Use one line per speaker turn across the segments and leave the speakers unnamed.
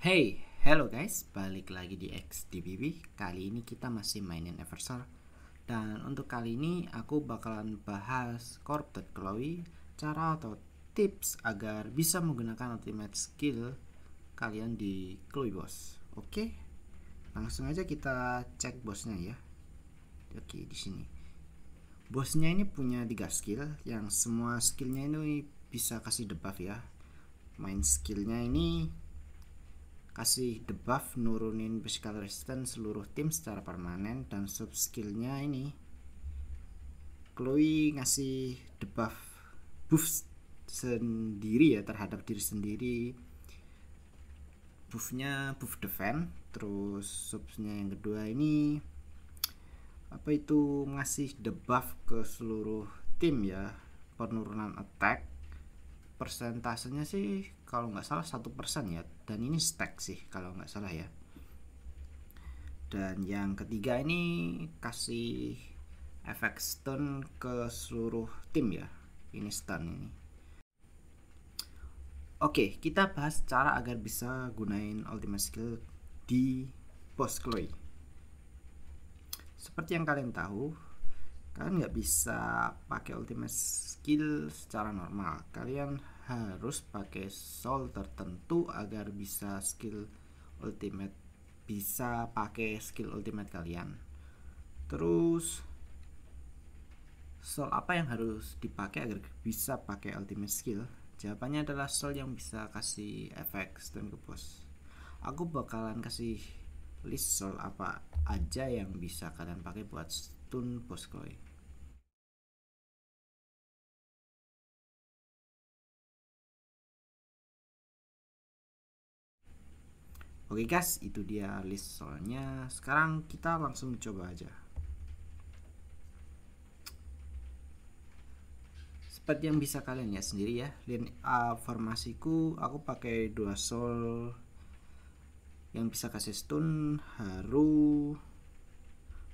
Hey, hello guys, balik lagi di XDBB Kali ini kita masih mainin Eversor Dan untuk kali ini aku bakalan bahas Corrupted Chloe Cara atau tips agar bisa menggunakan ultimate skill kalian di Chloe Boss Oke, langsung aja kita cek bosnya ya Oke, di sini Bosnya ini punya tiga skill Yang semua skillnya ini bisa kasih debuff ya Main skillnya ini kasih debuff nurunin physical resistance seluruh tim secara permanen dan sub skillnya ini Chloe ngasih debuff buff sendiri ya terhadap diri sendiri buffnya buff defense terus subnya yang kedua ini apa itu ngasih debuff ke seluruh tim ya penurunan attack persentasenya sih kalau nggak salah satu persen ya dan ini stack sih kalau nggak salah ya dan yang ketiga ini kasih efek stun ke seluruh tim ya ini stun ini oke kita bahas cara agar bisa gunain ultimate skill di boss Chloe seperti yang kalian tahu kalian nggak bisa pakai ultimate skill secara normal kalian harus pakai soul tertentu agar bisa skill ultimate bisa pakai skill ultimate kalian terus soul apa yang harus dipakai agar bisa pakai ultimate skill jawabannya adalah soul yang bisa kasih efek stun ke bos aku bakalan kasih list soul apa aja yang bisa kalian pakai buat tun Poskoi. Oke guys, itu dia list soalnya. Sekarang kita langsung coba aja. Seperti yang bisa kalian lihat sendiri ya, lini A formasiku aku pakai dua sol yang bisa kasih stun, haru,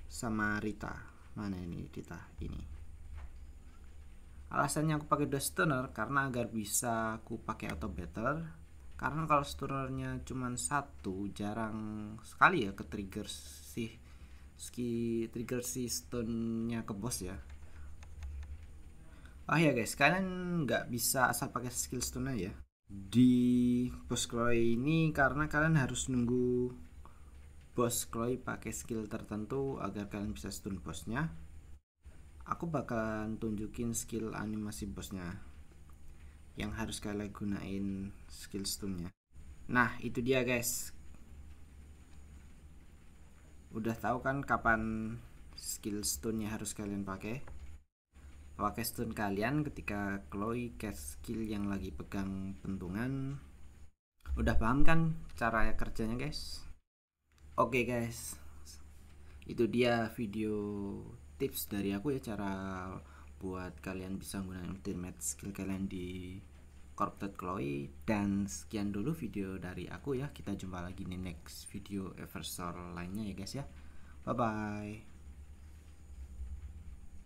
sama Rita mana ini Rita ini alasannya aku pakai dust toner karena agar bisa aku pakai auto better karena kalau stunernya cuma satu jarang sekali ya ke trigger si ski trigger si stunnya ke boss ya Oh ya guys, kalian nggak bisa asal pakai skill stone ya. Di post ini karena kalian harus nunggu boss Chloe pakai skill tertentu agar kalian bisa stun bosnya aku bakalan tunjukin skill animasi bosnya yang harus kalian gunain skill stunnya nah itu dia guys udah tahu kan kapan skill stunnya harus kalian pakai pakai stun kalian ketika Chloe cast skill yang lagi pegang pentungan udah paham kan cara kerjanya guys Oke okay guys, itu dia video tips dari aku ya cara buat kalian bisa menggunakan ultimate skill kalian di corrupted Chloe dan sekian dulu video dari aku ya kita jumpa lagi di next video eversor lainnya ya guys ya bye bye